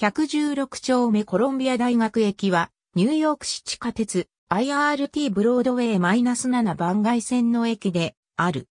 116丁目コロンビア大学駅は、ニューヨーク市地下鉄 IRT ブロードウェイ -7 番外線の駅である。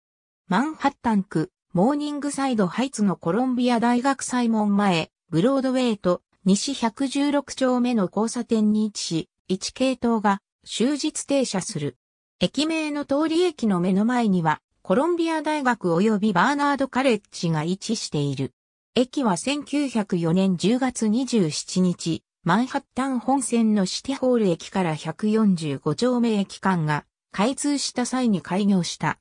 マンハッタン区モーニングサイドハイツのコロンビア大学サイモン前、ブロードウェイと西116丁目の交差点に位置し、1系統が終日停車する。駅名の通り駅の目の前には、コロンビア大学及びバーナードカレッジが位置している。駅は1904年10月27日、マンハッタン本線のシティホール駅から145丁目駅間が開通した際に開業した。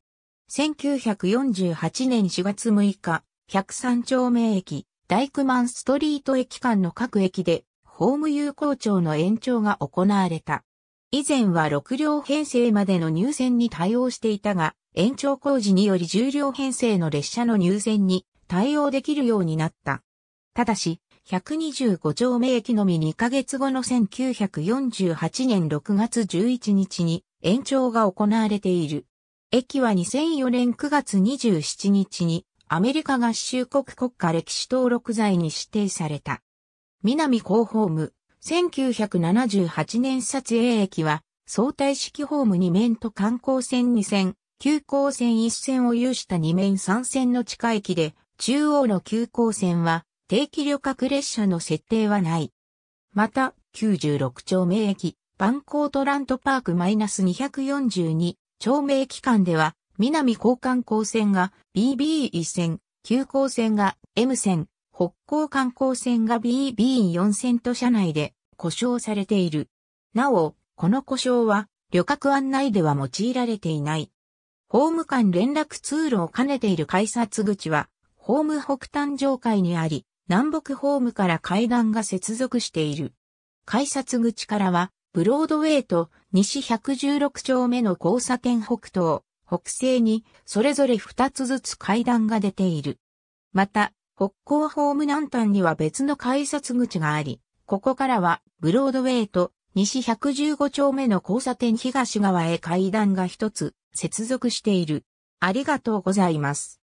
1948年4月6日、103丁目駅、ダイクマンストリート駅間の各駅で、ホーム有効庁の延長が行われた。以前は6両編成までの入線に対応していたが、延長工事により10両編成の列車の入線に対応できるようになった。ただし、125丁目駅のみ2ヶ月後の1948年6月11日に延長が行われている。駅は2004年9月27日にアメリカ合衆国国家歴史登録罪に指定された。南広報ム、1978年撮影駅は相対式ホーム2面と観光線2線、急行線1線を有した2面3線の地下駅で、中央の急行線は定期旅客列車の設定はない。また、96丁目駅、バンコートラントパーク -242 丁目駅間では、南交換港線が BB1 線、急行線が M 線、北港観光線が BB4 線と車内で故障されている。なお、この故障は旅客案内では用いられていない。ホーム間連絡通路を兼ねている改札口はホーム北端上階にあり、南北ホームから階段が接続している。改札口からは、ブロードウェイと西116丁目の交差点北東、北西にそれぞれ2つずつ階段が出ている。また、北港ホーム南端には別の改札口があり、ここからはブロードウェイと西115丁目の交差点東側へ階段が1つ接続している。ありがとうございます。